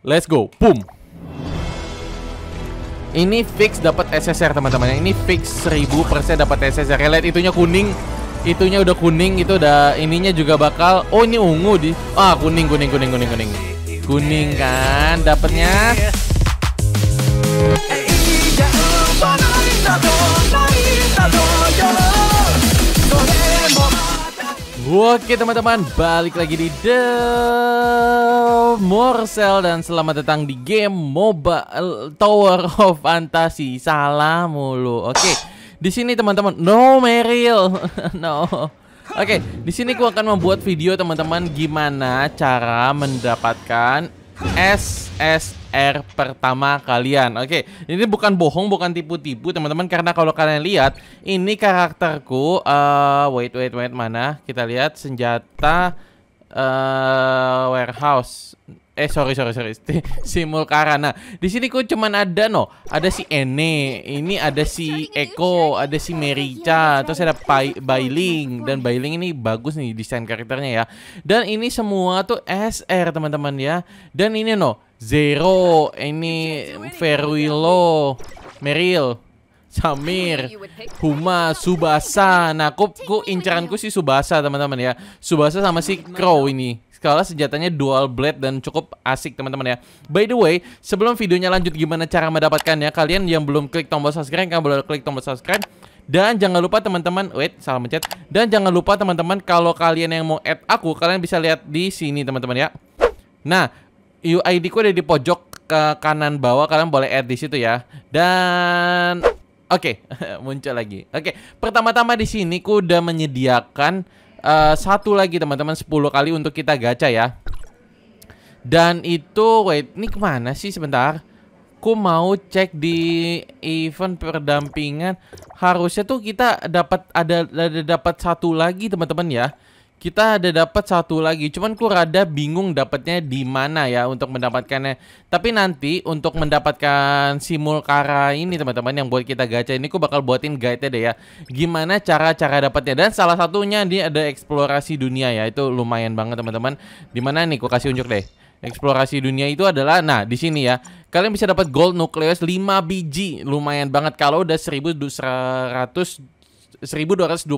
Let's go. Boom. Ini fix dapat SSR teman-teman. Ini fix 1000% dapat SSR. Ya, lihat itunya kuning. Itunya udah kuning, itu udah ininya juga bakal Oh, ini ungu di. Ah, kuning kuning kuning kuning kuning. Kuning kan dapatnya. Oke teman-teman, balik lagi di The Morsel dan selamat datang di game Mobile Tower of Fantasy. salam mulu. Oke, di sini teman-teman, no Meryl, no. Oke, di sini aku akan membuat video teman-teman gimana cara mendapatkan SSR pertama kalian. Oke, ini bukan bohong, bukan tipu-tipu, teman-teman. Karena kalau kalian lihat, ini karakterku. Uh, wait, wait, wait, mana? Kita lihat senjata uh, warehouse eh sorry sorry sorry Simulkarana. Di sini kok cuman ada no, ada si Ene, ini ada si Eko, ada si Merica, terus ada Pai, Bailing dan Bailing ini bagus nih desain karakternya ya. Dan ini semua tuh SR teman-teman ya. Dan ini no, Zero, ini Ferwilo, Meril. Samir, Huma, Subasa. Nah, aku, aku incaranku sih Subasa, teman-teman ya. Subasa sama si Crow ini. Kalau senjatanya dual blade dan cukup asik teman-teman ya. By the way, sebelum videonya lanjut gimana cara mendapatkannya, kalian yang belum klik tombol subscribe, kalian boleh klik tombol subscribe. Dan jangan lupa teman-teman, wait, salah mencet. Dan jangan lupa teman-teman kalau kalian yang mau add aku, kalian bisa lihat di sini teman-teman ya. Nah, UID ku ada di pojok ke kanan bawah, kalian boleh add di situ ya. Dan oke, okay, muncul lagi. Oke, okay, pertama-tama di sini ku udah menyediakan uh, satu lagi teman-teman 10 kali untuk kita gacha ya. Dan itu wait, ini kemana sih sebentar? Aku mau cek di event perdampingan. Harusnya tuh kita dapat ada, ada dapat satu lagi teman-teman ya kita ada dapat satu lagi. Cuman ku rada bingung dapatnya di mana ya untuk mendapatkannya. Tapi nanti untuk mendapatkan simulkara ini teman-teman yang buat kita gacha ini ku bakal buatin guide deh ya. Gimana cara-cara dapatnya. Dan salah satunya dia ada eksplorasi dunia ya. Itu lumayan banget teman-teman. Di mana nih ku kasih unjuk deh. Eksplorasi dunia itu adalah nah di sini ya. Kalian bisa dapat gold nukleus 5 biji. Lumayan banget kalau udah 1200 1225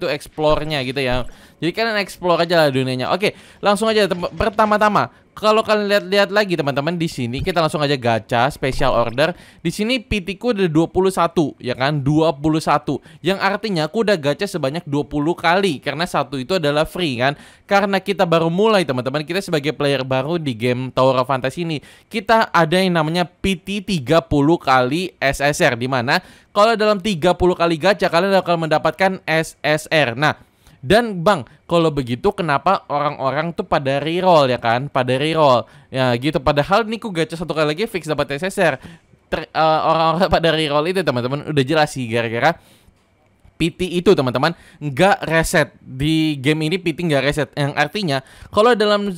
itu explore-nya gitu ya. Jadi kalian explore aja lah dunianya. Oke, langsung aja pertama-tama kalau kalian lihat-lihat lagi teman-teman di sini kita langsung aja gacha special order. Di sini pt-ku ada 21 ya kan? 21. Yang artinya aku udah gacha sebanyak 20 kali karena satu itu adalah free kan. Karena kita baru mulai teman-teman, kita sebagai player baru di game Tower of Fantasy ini, kita ada yang namanya PT 30 kali SSR di mana kalau dalam 30 kali gacha kalian akan mendapatkan SSR. Nah, dan Bang, kalau begitu kenapa orang-orang tuh pada reroll ya kan? Pada reroll. Ya gitu. Padahal Niku gacha satu kali lagi fix dapat SSR. Ter, eh, orang-orang pada reroll itu teman-teman udah jelas sih gara-gara PT itu teman-teman nggak reset di game ini PT nggak reset yang artinya kalau dalam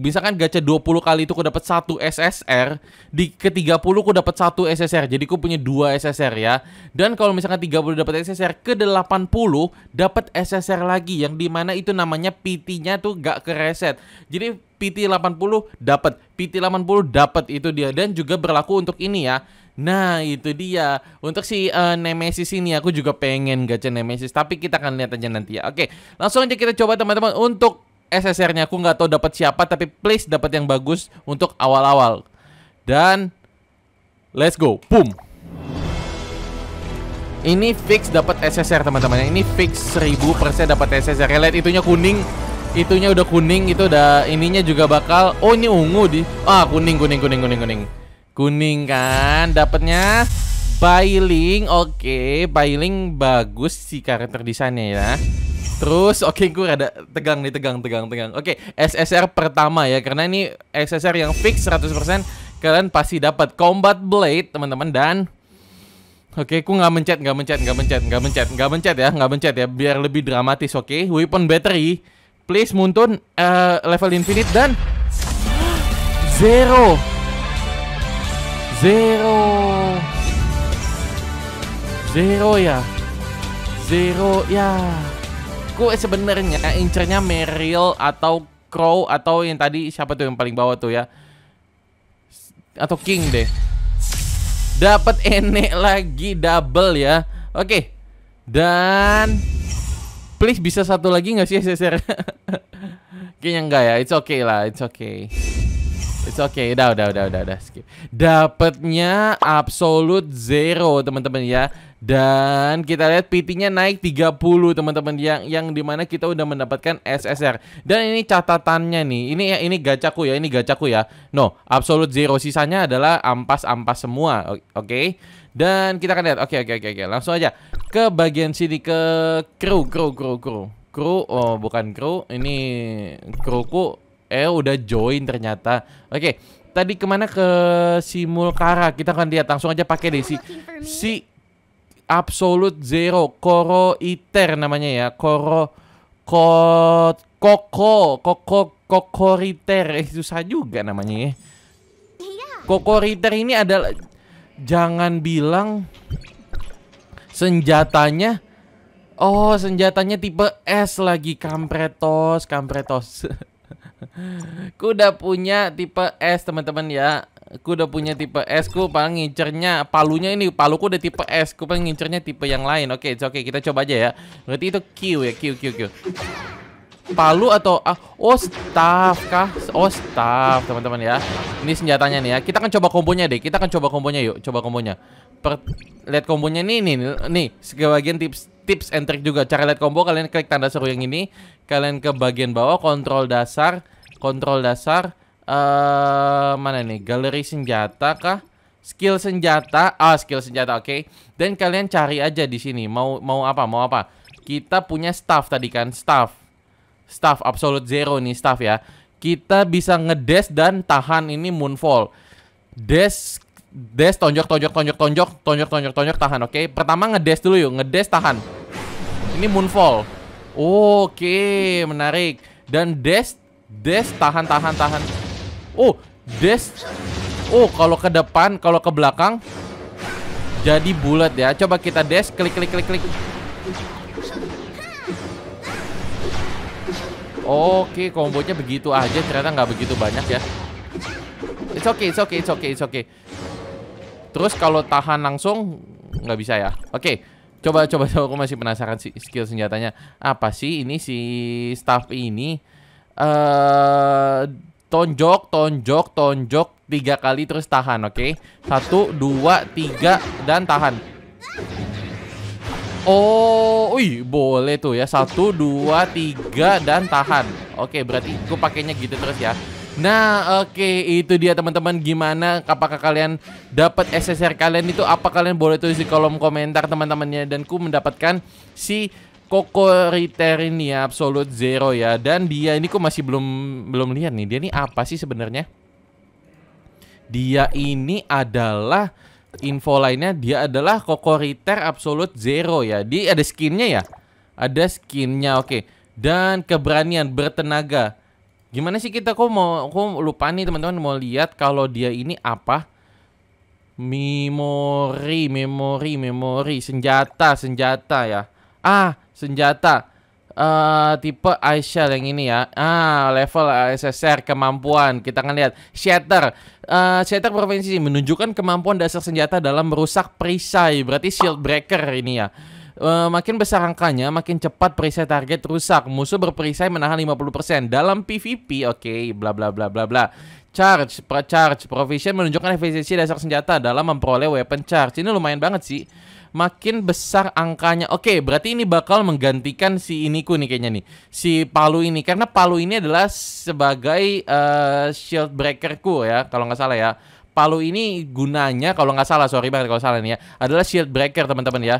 misalkan gacha 20 kali itu ku dapat satu SSR di ke 30 ku dapat satu SSR jadi ku punya dua SSR ya dan kalau misalkan 30 dapat SSR ke 80 dapat SSR lagi yang dimana itu namanya PT-nya tuh nggak ke reset jadi PT 80 dapat PT 80 dapat itu dia dan juga berlaku untuk ini ya Nah, itu dia. Untuk si uh, Nemesis ini aku juga pengen gacha Nemesis, tapi kita akan lihat aja nanti ya. Oke, langsung aja kita coba teman-teman untuk SSR-nya aku nggak tahu dapat siapa, tapi please dapat yang bagus untuk awal-awal. Dan let's go. Boom. Ini fix dapat SSR teman-teman. Ini fix 1000% dapat SSR. Ya, lihat itunya kuning, itunya udah kuning, itu udah ininya juga bakal oh ini ungu di. Ah, kuning kuning kuning kuning kuning. Kuning kan dapatnya Bailing oke okay. Bailing bagus si karakter desainnya ya Terus oke okay, gue rada tegang nih tegang tegang tegang Oke okay, SSR pertama ya Karena ini SSR yang fix 100% Kalian pasti dapat Combat Blade teman-teman dan Oke, okay, aku nggak mencet, nggak mencet, nggak mencet, nggak mencet, nggak mencet ya, nggak mencet ya, biar lebih dramatis, oke? Okay? Weapon battery, please muntun, uh, level infinite dan zero. Zero Zero ya Zero ya kok sebenarnya incernya Meryl atau Crow atau yang tadi siapa tuh yang paling bawah tuh ya Atau King deh Dapat enek lagi double ya Oke Dan Please bisa satu lagi nggak sih SSR Kayaknya enggak ya It's okay lah It's okay It's okay, udah udah udah udah udah skip. Dapatnya absolute zero teman-teman ya. Dan kita lihat PT-nya naik 30 teman-teman yang yang dimana kita udah mendapatkan SSR. Dan ini catatannya nih. Ini ini gacaku ya, ini gacaku ya. No, absolute zero sisanya adalah ampas-ampas semua. Oke. Okay? Dan kita akan lihat. Oke, okay, oke, okay, oke, okay, oke. Langsung aja ke bagian sini ke crew, crew, crew, crew. Crew oh bukan crew, ini crewku Eh udah join ternyata. Oke, okay, tadi kemana ke Simulkara? Kita akan lihat langsung aja pakai deh si si Absolute Zero Koro Iter namanya ya. Koro ko, Koko Koko Kokoriter eh, susah juga namanya ya. Iya. Kokoriter ini adalah jangan bilang senjatanya Oh, senjatanya tipe S lagi, kampretos, kampretos. ku udah punya tipe S teman-teman ya ku udah punya tipe S ku paling ngincernya palunya ini paluku udah tipe S ku paling ngincernya tipe yang lain oke okay, oke okay, kita coba aja ya berarti itu Q ya Q Q Q palu atau ah, oh staff kah oh staff teman-teman ya ini senjatanya nih ya kita akan coba kombonya deh kita akan coba kombonya yuk coba kombonya per lihat kombonya ini nih nih bagian tips tips and trick juga cara lihat combo kalian klik tanda seru yang ini kalian ke bagian bawah kontrol dasar kontrol dasar uh, mana nih galeri senjata kah skill senjata ah skill senjata oke okay. dan kalian cari aja di sini mau mau apa mau apa kita punya staff tadi kan staff staff absolute zero nih staff ya kita bisa ngedes dan tahan ini moonfall des Des tonjok tonjok tonjok tonjok tonjok tonjok tonjok tahan oke. Okay? Pertama ngedes dulu yuk, ngedes tahan. Ini moonfall. Oke, okay, menarik. Dan des des tahan tahan tahan. Oh, des. Oh, kalau ke depan, kalau ke belakang jadi bulat ya. Coba kita des klik klik klik klik. Oke, okay, kombonya begitu aja ternyata nggak begitu banyak ya. It's okay, it's okay, it's okay, it's okay. Terus kalau tahan langsung nggak bisa ya. Oke. Coba coba coba aku masih penasaran sih skill senjatanya. Apa sih ini si staff ini eh uh, tonjok tonjok tonjok tiga kali terus tahan, oke? Satu, dua, tiga dan tahan. Oh, wih, boleh tuh ya. Satu, dua, tiga dan tahan. Oke, berarti gue pakainya gitu terus ya. Nah, oke okay, itu dia teman-teman gimana apakah kalian dapat SSR kalian itu apa kalian boleh tulis di kolom komentar teman-temannya dan ku mendapatkan si Koko ini ya Absolute Zero ya dan dia ini ku masih belum belum lihat nih dia ini apa sih sebenarnya? Dia ini adalah info lainnya dia adalah Koko Riter Absolute Zero ya. Dia ada skinnya ya? Ada skinnya oke. Okay. Dan keberanian bertenaga Gimana sih kita kok mau aku lupa nih teman-teman mau lihat kalau dia ini apa? Memori, memori, memori, senjata, senjata ya. Ah, senjata. Uh, tipe Aisyah yang ini ya. Ah, level SSR kemampuan. Kita akan lihat shatter. Uh, shatter provinsi menunjukkan kemampuan dasar senjata dalam merusak perisai. Berarti shield breaker ini ya. E, makin besar angkanya, makin cepat perisai target rusak. Musuh berperisai menahan 50%. Dalam PvP, oke, okay, bla bla bla bla bla. Charge, per charge, provision menunjukkan efisiensi dasar senjata dalam memperoleh weapon charge. Ini lumayan banget sih. Makin besar angkanya. Oke, okay, berarti ini bakal menggantikan si Iniku nih kayaknya nih. Si Palu ini. Karena Palu ini adalah sebagai uh, shield breakerku ya. Kalau nggak salah ya. Palu ini gunanya kalau nggak salah, sorry banget kalau salah nih ya, adalah shield breaker teman-teman ya.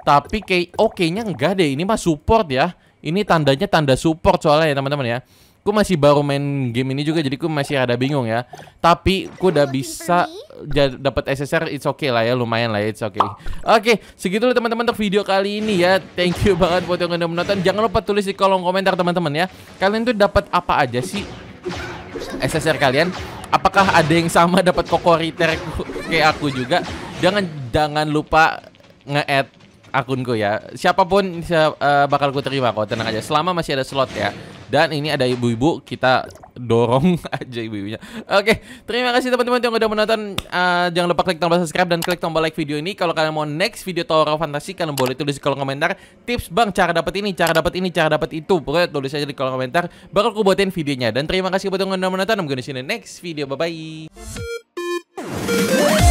Tapi kayak oh nya enggak deh, ini mah support ya. Ini tandanya tanda support soalnya ya teman-teman ya. Gue masih baru main game ini juga jadi gue masih ada bingung ya. Tapi gue udah bisa dapat SSR it's okay lah ya, lumayan lah ya it's okay. Oke, segitu loh teman-teman untuk video kali ini ya. Thank you banget buat yang udah menonton. Jangan lupa tulis di kolom komentar teman-teman ya. Kalian tuh dapat apa aja sih SSR kalian? apakah ada yang sama dapat kokoriter kayak aku juga? Jangan jangan lupa nge-add akunku ya. Siapapun siap, uh, bakal ku terima kok, tenang aja. Selama masih ada slot ya. Dan ini ada ibu-ibu, kita dorong aja ibunya Oke, terima kasih teman-teman yang udah menonton. Uh, jangan lupa klik tombol subscribe dan klik tombol like video ini. Kalau kalian mau next video Tower of Fantasy, kalian boleh tulis di kolom komentar tips bang cara dapat ini, cara dapat ini, cara dapat itu. Pokoknya tulis aja di kolom komentar. Bakal aku buatin videonya. Dan terima kasih buat yang udah menonton. I'm gonna see next video. Bye bye.